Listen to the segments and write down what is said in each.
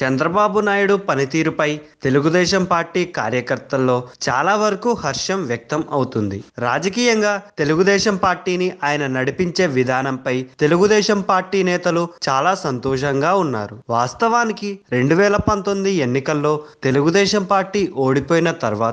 చంద్రబాబు నాయుడు పనితీరుపై తెలుగుదేశం పార్టీ కార్యకర్తల్లో చాలా వరకు హర్షం వ్యక్తం అవుతుంది రాజకీయంగా తెలుగుదేశం పార్టీని ఆయన నడిపించే విధానంపై తెలుగుదేశం పార్టీ నేతలు చాలా సంతోషంగా ఉన్నారు వాస్తవానికి రెండు వేల పంతొమ్మిది ఎన్నికల్లో తెలుగుదేశం పార్టీ ఓడిపోయిన తర్వాత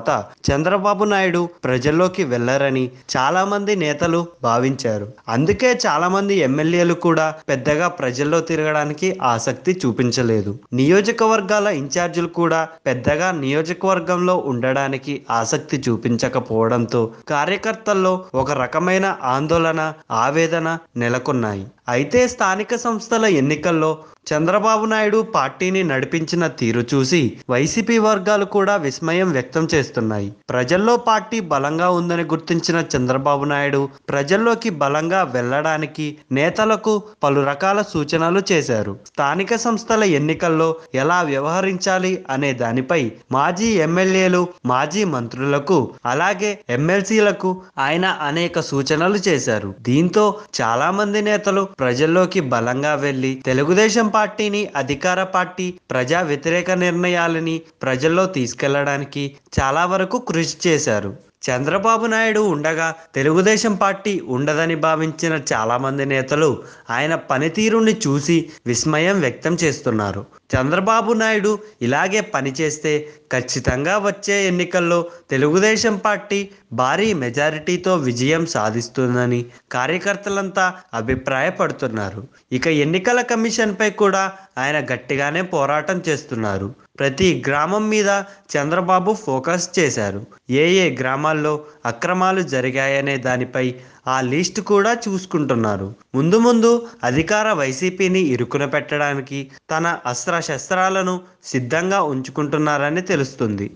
చంద్రబాబు నాయుడు ప్రజల్లోకి వెళ్లరని చాలా మంది నేతలు భావించారు అందుకే చాలా మంది ఎమ్మెల్యేలు కూడా పెద్దగా ప్రజల్లో తిరగడానికి ఆసక్తి చూపించలేదు నియో నియోజకవర్గాల ఇన్ఛార్జీలు కూడా పెద్దగా నియోజకవర్గంలో ఉండడానికి ఆసక్తి చూపించకపోవడంతో కార్యకర్తల్లో ఒక రకమైన ఆందోళన ఆవేదన నెలకొన్నాయి అయితే స్థానిక సంస్థల ఎన్నికల్లో చంద్రబాబు నాయుడు పార్టీని నడిపించిన తీరు చూసి వైసీపీ వర్గాలు కూడా విస్మయం వ్యక్తం చేస్తున్నాయి ప్రజల్లో పార్టీ బలంగా ఉందని గుర్తించిన చంద్రబాబు నాయుడు ప్రజల్లోకి బలంగా వెళ్లడానికి నేతలకు పలు రకాల సూచనలు చేశారు స్థానిక సంస్థల ఎన్నికల్లో ఎలా వ్యవహరించాలి అనే దానిపై మాజీ ఎమ్మెల్యేలు మాజీ మంత్రులకు అలాగే ఎమ్మెల్సీలకు ఆయన అనేక సూచనలు చేశారు దీంతో చాలా మంది నేతలు ప్రజల్లోకి బలంగా వెళ్లి తెలుగుదేశం పార్టీని అధికార పార్టీ ప్రజా వ్యతిరేక నిర్ణయాలని ప్రజల్లో తీసుకెళ్లడానికి చాలా వరకు కృషి చేశారు చంద్రబాబు నాయుడు ఉండగా తెలుగుదేశం పార్టీ ఉండదని భావించిన చాలామంది నేతలు ఆయన పనితీరుని చూసి విస్మయం వ్యక్తం చేస్తున్నారు చంద్రబాబు నాయుడు ఇలాగే పనిచేస్తే ఖచ్చితంగా వచ్చే ఎన్నికల్లో తెలుగుదేశం పార్టీ భారీ మెజారిటీతో విజయం సాధిస్తుందని కార్యకర్తలంతా అభిప్రాయపడుతున్నారు ఇక ఎన్నికల కమిషన్పై కూడా ఆయన గట్టిగానే పోరాటం చేస్తున్నారు ప్రతి గ్రామం మీద చంద్రబాబు ఫోకస్ చేశారు ఏ ఏ గ్రామాల్లో అక్రమాలు జరిగాయనే దానిపై ఆ లిస్ట్ కూడా చూసుకుంటున్నారు ముందు ముందు అధికార వైసీపీని ఇరుకున పెట్టడానికి తన అస్త్ర శస్త్రాలను సిద్ధంగా ఉంచుకుంటున్నారని తెలుస్తుంది